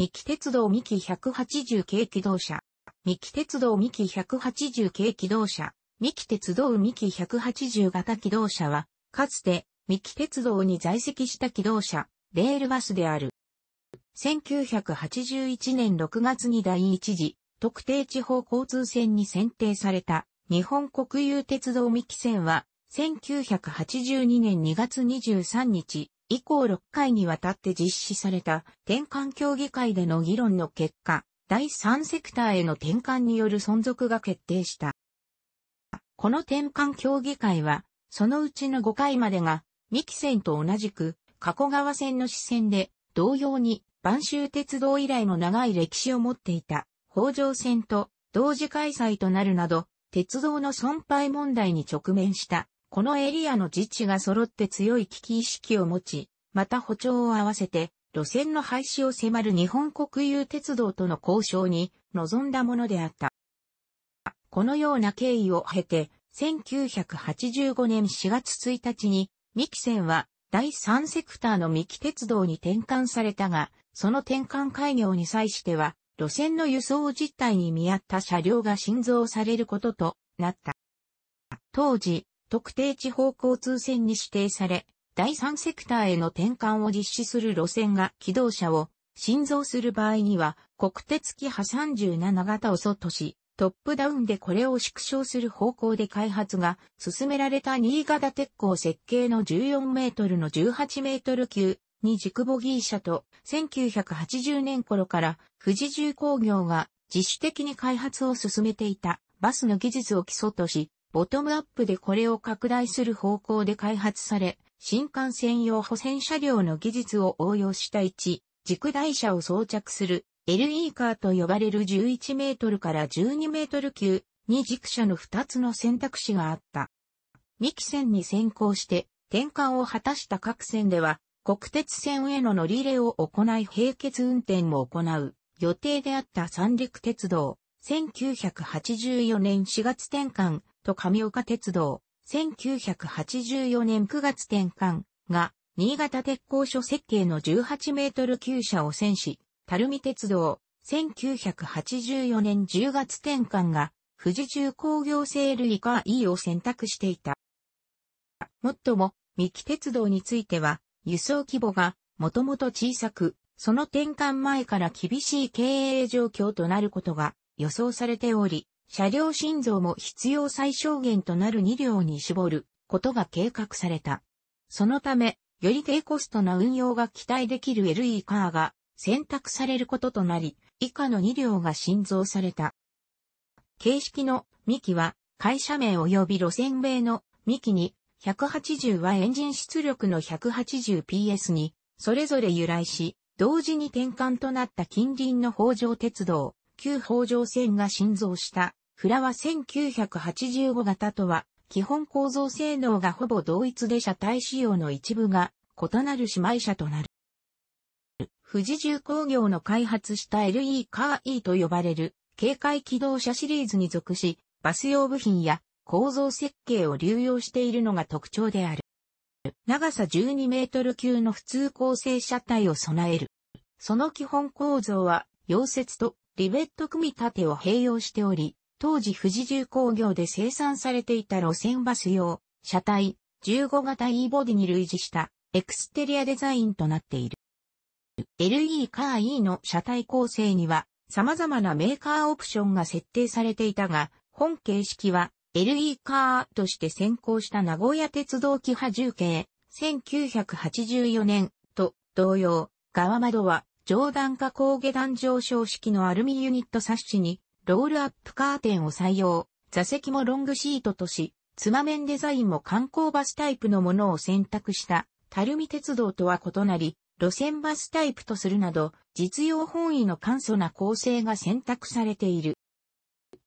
三木鉄道三木180系機動車。三木鉄道三木180系機動車。三木鉄道三木180型機動車は、かつて三木鉄道に在籍した機動車、レールバスである。1981年6月に第一次特定地方交通線に選定された日本国有鉄道三木線は1982年2月23日以降6回にわたって実施された転換協議会での議論の結果、第3セクターへの転換による存続が決定した。この転換協議会は、そのうちの5回までが、三木線と同じく、加古川線の支線で、同様に、晩州鉄道以来の長い歴史を持っていた、北条線と同時開催となるなど、鉄道の損廃問題に直面したこのエリアの自治が揃って強い危機意識を持ち、また歩調を合わせて、路線の廃止を迫る日本国有鉄道との交渉に臨んだものであった。このような経緯を経て、1985年4月1日に、三木線は第三セクターの三木鉄道に転換されたが、その転換開業に際しては、路線の輸送実態に見合った車両が新造されることとなった。当時、特定地方交通線に指定され、第三セクターへの転換を実施する路線が機動車を新造する場合には、国鉄機ハ37型を外とし、トップダウンでこれを縮小する方向で開発が進められた新潟鉄鋼設計の14メートルの18メートル級に軸ボギー車と1980年頃から富士重工業が自主的に開発を進めていたバスの技術を基礎としボトムアップでこれを拡大する方向で開発され、新幹線用補線車両の技術を応用した1、軸台車を装着する LE カーと呼ばれる11メートルから12メートル級に軸車の2つの選択肢があった。2期線に先行して転換を果たした各線では国鉄線への乗り入れを行い並結運転も行う予定であった三陸鉄道1984年4月転換と上岡鉄道、1984年9月転換が、新潟鉄工所設計の18メートル級車を戦し、垂水鉄道、1984年10月転換が、富士重工業製類か E を選択していた。もっとも、三木鉄道については、輸送規模が、もともと小さく、その転換前から厳しい経営状況となることが予想されており、車両心臓も必要最小限となる2両に絞ることが計画された。そのため、より低コストな運用が期待できる LE カーが選択されることとなり、以下の2両が新造された。形式のミキは会社名及び路線名のミキに180はエンジン出力の 180PS にそれぞれ由来し、同時に転換となった近隣の北条鉄道、旧北条線が新造したフラは1985型とは、基本構造性能がほぼ同一で車体仕様の一部が異なる姉妹車となる。富士重工業の開発した LE カー E と呼ばれる警戒機動車シリーズに属し、バス用部品や構造設計を流用しているのが特徴である。長さ12メートル級の普通構成車体を備える。その基本構造は、溶接とリベット組み立てを併用しており、当時富士重工業で生産されていた路線バス用、車体、15型 E ボディに類似したエクステリアデザインとなっている。LE カー E の車体構成には様々なメーカーオプションが設定されていたが、本形式は LE カーとして先行した名古屋鉄道機派重系1984年と同様、側窓は上段下高下段上昇式のアルミユニットサッシにロールアップカーテンを採用、座席もロングシートとし、つま面デザインも観光バスタイプのものを選択した、垂水鉄道とは異なり、路線バスタイプとするなど、実用本位の簡素な構成が選択されている。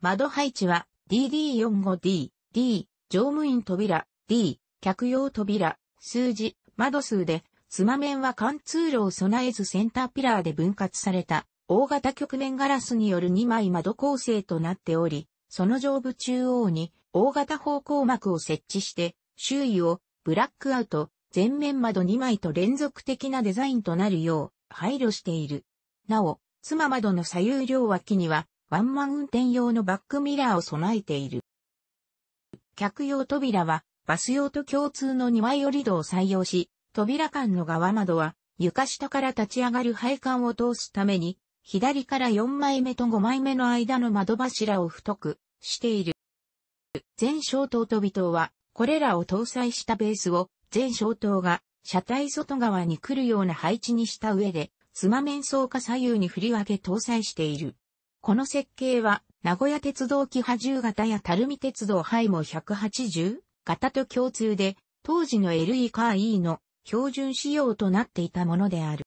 窓配置は DD45D、D、乗務員扉、D、客用扉、数字、窓数で、つま面は貫通路を備えずセンターピラーで分割された大型局面ガラスによる2枚窓構成となっており、その上部中央に大型方向膜を設置して、周囲をブラックアウト、全面窓2枚と連続的なデザインとなるよう配慮している。なお、妻窓の左右両脇にはワンマン運転用のバックミラーを備えている。客用扉はバス用と共通の庭寄り戸を採用し、扉間の側窓は床下から立ち上がる配管を通すために左から4枚目と5枚目の間の窓柱を太くしている。全小灯と尾灯は、これらを搭載したベースを、全小灯が車体外側に来るような配置にした上で、つま面相か左右に振り分け搭載している。この設計は、名古屋鉄道機波重型や垂水鉄道ハイモ180型と共通で、当時の LE カー E の標準仕様となっていたものである。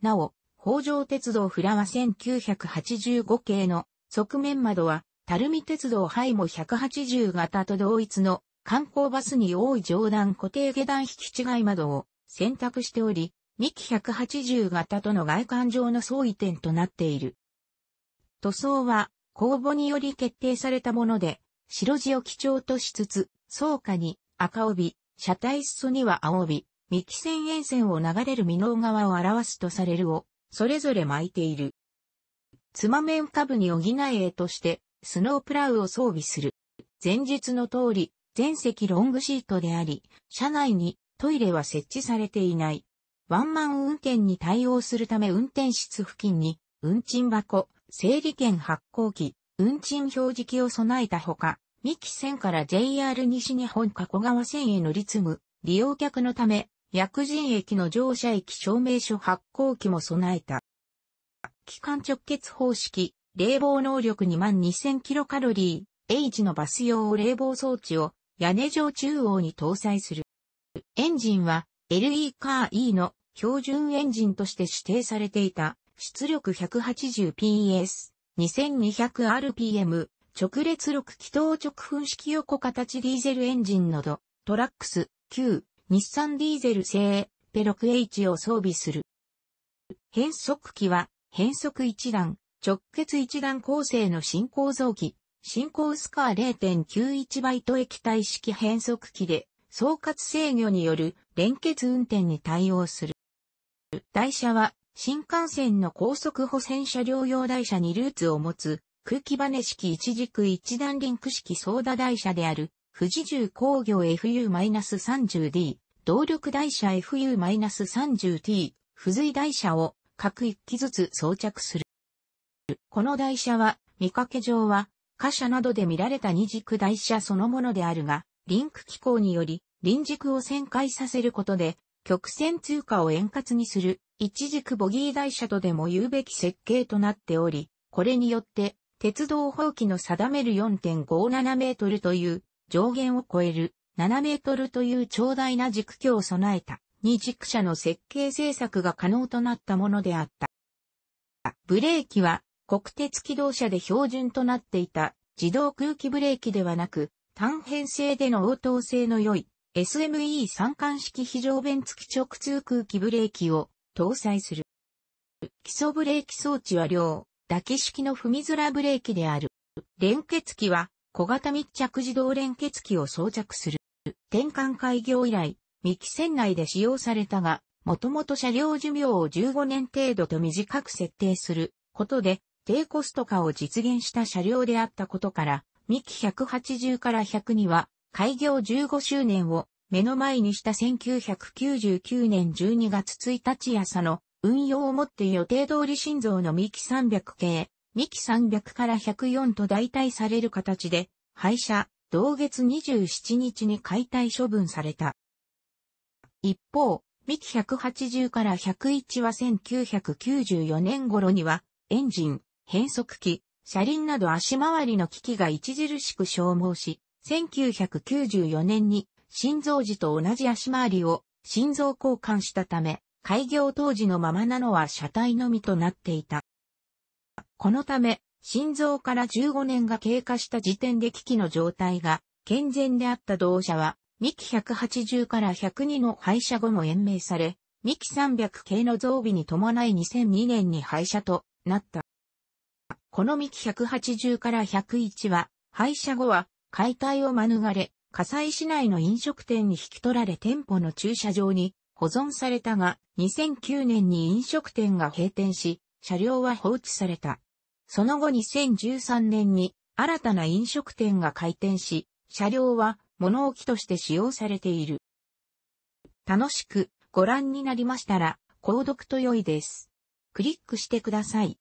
なお、北条鉄道フラワ1985系の側面窓は、垂水鉄道ハイモ180型と同一の観光バスに多い上段固定下段引き違い窓を選択しており、2 180型との外観上の相違点となっている。塗装は公募により決定されたもので、白地を基調としつつ、草下に赤帯、車体裾には青帯、三木線沿線を流れる美濃川を表すとされるをそれぞれ巻いている。つまめん下部に補え絵として、スノープラウを装備する。前述の通り、全席ロングシートであり、車内にトイレは設置されていない。ワンマン運転に対応するため運転室付近に、運賃箱、整理券発行機、運賃表示機を備えたほか、三木線から JR 西日本加古川線へ乗り継ぐ利用客のため、薬人駅の乗車駅証明書発行機も備えた。機関直結方式、冷房能力2万2000キロカロリー、H のバス用冷房装置を屋根上中央に搭載する。エンジンは LE カー E の標準エンジンとして指定されていた出力 180PS、2200rpm、直列6気筒直噴式横形ディーゼルエンジンなど、トラックス、q。日産ディーゼル製、ペロク h を装備する。変速機は、変速一段、直結一段構成の新構造機、新構スカー0.91イト液体式変速機で、総括制御による連結運転に対応する。台車は、新幹線の高速補線車両用台車にルーツを持つ、空気バネ式一軸一段リンク式ソーダ台車である、富士重工業 FU-30D、動力台車 FU-30T、付随台車を各一機ずつ装着する。この台車は、見かけ上は、貨車などで見られた二軸台車そのものであるが、リンク機構により、輪軸を旋回させることで、曲線通過を円滑にする、一軸ボギー台車とでも言うべき設計となっており、これによって、鉄道法規の定める4.57メートルという上限を超える7メートルという長大な軸距を備えた二軸車の設計制作が可能となったものであった。ブレーキは国鉄機動車で標準となっていた自動空気ブレーキではなく単編成での応答性の良い SME 三冠式非常弁付き直通空気ブレーキを搭載する。基礎ブレーキ装置は両、抱き式の踏みづらブレーキである。連結器は小型密着自動連結機を装着する。転換開業以来、三木船内で使用されたが、もともと車両寿命を15年程度と短く設定することで、低コスト化を実現した車両であったことから、ミキ180から100には、開業15周年を目の前にした1999年12月1日朝の運用をもって予定通り心臓のミキ300系ミキ300から104と代替される形で、廃車、同月27日に解体処分された。一方、ミキ180から101は1994年頃には、エンジン、変速機、車輪など足回りの機器が著しく消耗し、1994年に心臓時と同じ足回りを心臓交換したため、開業当時のままなのは車体のみとなっていた。このため、心臓から15年が経過した時点で機器の状態が健全であった同社は、ミキ180から102の廃車後も延命され、ミキ300系の増備に伴い2002年に廃車となった。このミキ180から101は、廃車後は解体を免れ、火災市内の飲食店に引き取られ店舗の駐車場に保存されたが、2009年に飲食店が閉店し、車両は放置された。その後2013年に新たな飲食店が開店し、車両は物置として使用されている。楽しくご覧になりましたら、購読と良いです。クリックしてください。